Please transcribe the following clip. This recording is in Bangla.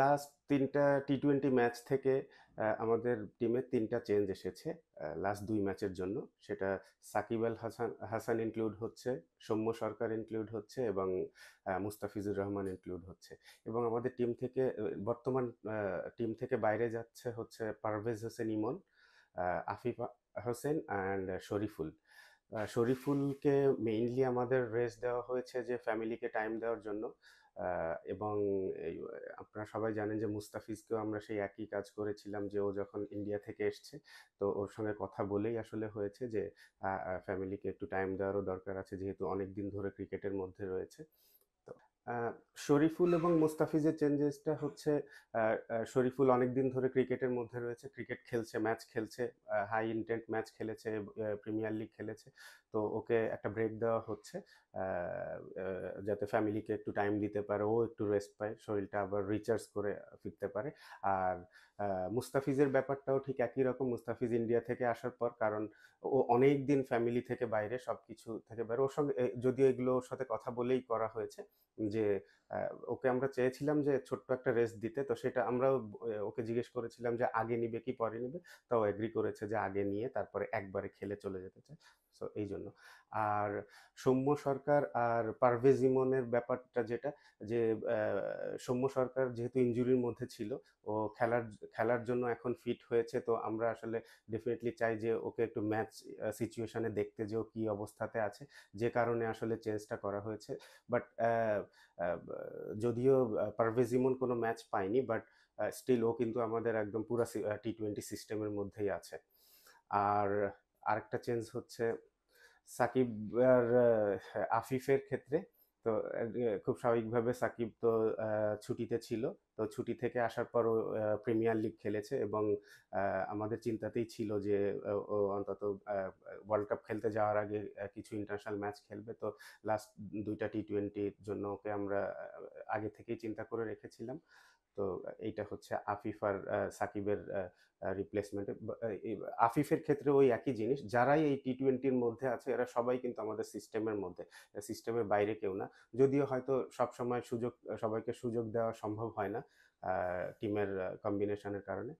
লাস্ট তিনটা টি টোয়েন্টি ম্যাচ থেকে আমাদের টিমে তিনটা চেঞ্জ এসেছে লাস্ট দুই ম্যাচের জন্য সেটা সাকিব আল হাসান হাসান ইনক্লুড হচ্ছে সৌম্য সরকার ইনক্লুড হচ্ছে এবং মুস্তাফিজুর রহমান ইনক্লুড হচ্ছে এবং আমাদের টিম থেকে বর্তমান টিম থেকে বাইরে যাচ্ছে হচ্ছে পারভেজ হোসেন ইমন আফিফা হোসেন অ্যান্ড শরীফুল শরীফুলকে মেইনলি আমাদের রেস দেওয়া হয়েছে যে ফ্যামিলিকে টাইম দেওয়ার জন্য এবং আপনারা সবাই জানেন যে মুস্তাফিজকেও আমরা সেই একই কাজ করেছিলাম যে ও যখন ইন্ডিয়া থেকে এসছে তো ওর সঙ্গে কথা বলেই আসলে হয়েছে যে ফ্যামিলিকে একটু টাইম দেওয়ারও দরকার আছে যেহেতু অনেক দিন ধরে ক্রিকেটের মধ্যে রয়েছে শরীফুল এবং মুস্তাফিজের চেঞ্জেসটা হচ্ছে শরীফুল অনেকদিন ধরে ক্রিকেটের মধ্যে রয়েছে ক্রিকেট খেলছে ম্যাচ খেলছে হাই ইন্টেন্ট ম্যাচ খেলেছে প্রিমিয়ার লিগ খেলেছে তো ওকে একটা ব্রেক দেওয়া হচ্ছে যাতে ফ্যামিলিকে একটু টাইম দিতে পারে ও একটু রেস্ট পায় শরীরটা আবার রিচার্জ করে ফিরতে পারে আর মুস্তাফিজের ব্যাপারটাও ঠিক একই রকম মুস্তাফিজ ইন্ডিয়া থেকে আসার পর কারণ ও অনেক দিন ফ্যামিলি থেকে বাইরে সব কিছু থেকে বাইরে ওর সঙ্গে যদিও এগুলো ওর সাথে কথা বলেই করা হয়েছে যে ওকে আমরা চেয়েছিলাম যে ছোট্ট একটা রেস্ট দিতে তো সেটা আমরা ওকে জিজ্ঞেস করেছিলাম যে আগে নিবে কি পরে নিবে তাও এগ্রি করেছে যে আগে নিয়ে তারপরে একবারে খেলে চলে যেতে চায় সো এই জন্য আর সৌম্য সরকার আর পারভেজ ইমনের ব্যাপারটা যেটা যে সৌম্য সরকার যেহেতু ইঞ্জুরির মধ্যে ছিল ও খেলার খেলার জন্য এখন ফিট হয়েছে তো আমরা আসলে ডেফিনেটলি চাই যে ওকে একটু ম্যাচ সিচুয়েশানে দেখতে যে ও কী অবস্থাতে আছে যে কারণে আসলে চেঞ্জটা করা হয়েছে বাট যদিও পারভেজ ইমন কোনো ম্যাচ পায়নি বাট স্টিল ও কিন্তু আমাদের একদম পুরো টি টোয়েন্টি সিস্টেমের মধ্যেই আছে আর আরেকটা চেঞ্জ হচ্ছে সাকিব আর আফিফের ক্ষেত্রে তো খুব স্বাভাবিকভাবে সাকিব তো ছুটিতে ছিল তো ছুটি থেকে আসার পরও প্রিমিয়ার লিগ খেলেছে এবং আমাদের চিন্তাতেই ছিল যে ও অন্তত ওয়ার্ল্ড কাপ খেলতে যাওয়ার আগে কিছু ইন্টারন্যাশনাল ম্যাচ খেলবে তো লাস্ট দুইটা টি টোয়েন্টির জন্য ওকে আমরা আগে থেকেই চিন্তা করে রেখেছিলাম তো এইটা হচ্ছে আফিফ আর সাকিবের রিপ্লেসমেন্ট আফিফের ক্ষেত্রে ওই একই জিনিস যারাই এই টি টোয়েন্টির মধ্যে আছে এরা সবাই কিন্তু আমাদের সিস্টেমের মধ্যে সিস্টেমের বাইরে কেউ না যদিও হয়তো সবসময় সুযোগ সবাইকে সুযোগ দেওয়া সম্ভব হয় না টিমের কম্বিনেশনের কারণে